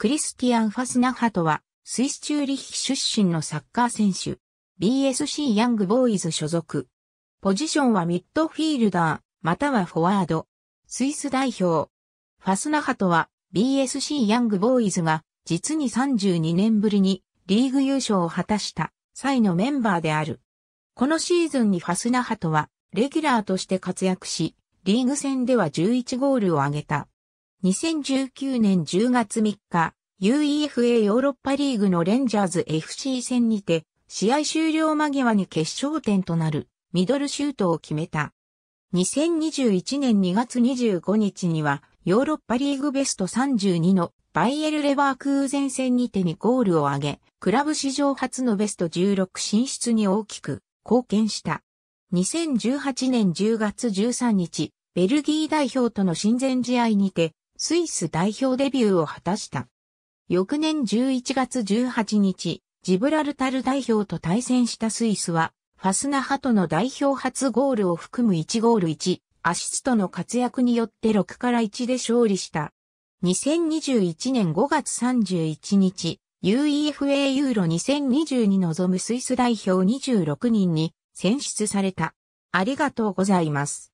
クリスティアン・ファスナハトは、スイスチューリッヒ出身のサッカー選手。BSC ヤングボーイズ所属。ポジションはミッドフィールダー、またはフォワード。スイス代表。ファスナハトは BSC ヤングボーイズが実に32年ぶりにリーグ優勝を果たした際のメンバーである。このシーズンにファスナハトはレギュラーとして活躍し、リーグ戦では11ゴールを挙げた。2019年10月3日、UEFA ヨーロッパリーグのレンジャーズ FC 戦にて、試合終了間際に決勝点となるミドルシュートを決めた。2021年2月25日には、ヨーロッパリーグベスト32のバイエル・レバークー戦にてにゴールを挙げ、クラブ史上初のベスト16進出に大きく貢献した。2018年10月13日、ベルギー代表との親善試合にて、スイス代表デビューを果たした。翌年11月18日、ジブラルタル代表と対戦したスイスは、ファスナハトの代表初ゴールを含む1ゴール1、アシストの活躍によって6から1で勝利した。2021年5月31日、UEFA ユーロ2020に臨むスイス代表26人に選出された。ありがとうございます。